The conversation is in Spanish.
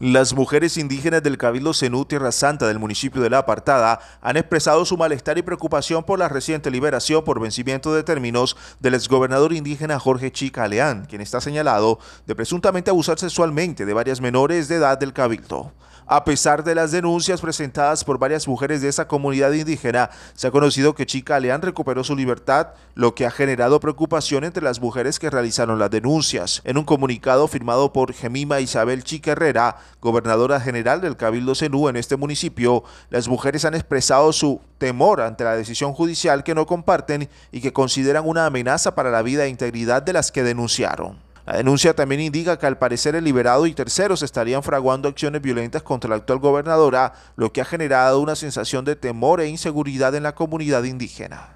Las mujeres indígenas del Cabildo Zenú Tierra Santa del municipio de La Apartada han expresado su malestar y preocupación por la reciente liberación por vencimiento de términos del exgobernador indígena Jorge Chica Leán, quien está señalado de presuntamente abusar sexualmente de varias menores de edad del Cabildo. A pesar de las denuncias presentadas por varias mujeres de esa comunidad indígena, se ha conocido que Chica Leán recuperó su libertad, lo que ha generado preocupación entre las mujeres que realizaron las denuncias. En un comunicado firmado por Gemima Isabel Chica Herrera, gobernadora general del Cabildo Cenú en este municipio, las mujeres han expresado su temor ante la decisión judicial que no comparten y que consideran una amenaza para la vida e integridad de las que denunciaron. La denuncia también indica que al parecer el liberado y terceros estarían fraguando acciones violentas contra la actual gobernadora, lo que ha generado una sensación de temor e inseguridad en la comunidad indígena.